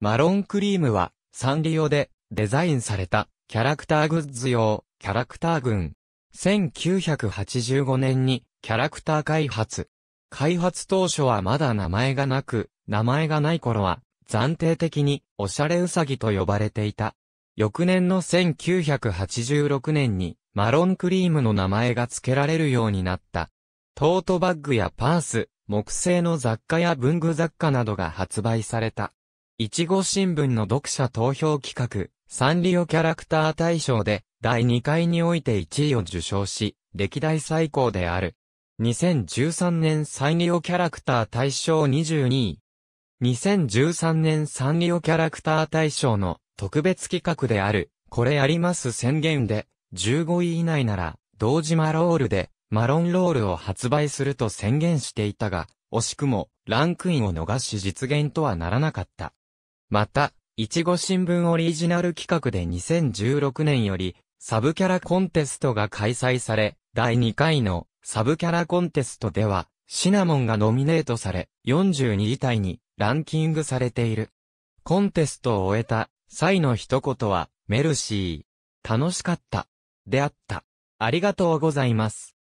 マロンクリームは、サンリオでデザインされたキャラクターグッズ用キャラクター群。1985年にキャラクター開発。開発当初はまだ名前がなく、名前がない頃は暫定的におしゃれウサギと呼ばれていた。翌年の1986年にマロンクリームの名前が付けられるようになった。トートバッグやパース、木製の雑貨や文具雑貨などが発売された。いちご新聞の読者投票企画、サンリオキャラクター大賞で、第2回において1位を受賞し、歴代最高である。2013年サンリオキャラクター大賞22位。2013年サンリオキャラクター大賞の特別企画である、これあります宣言で、15位以内なら、同時マロールで、マロンロールを発売すると宣言していたが、惜しくも、ランクインを逃し実現とはならなかった。また、いちご新聞オリジナル企画で2016年より、サブキャラコンテストが開催され、第2回のサブキャラコンテストでは、シナモンがノミネートされ、42位体にランキングされている。コンテストを終えた際の一言は、メルシー。楽しかった。であった。ありがとうございます。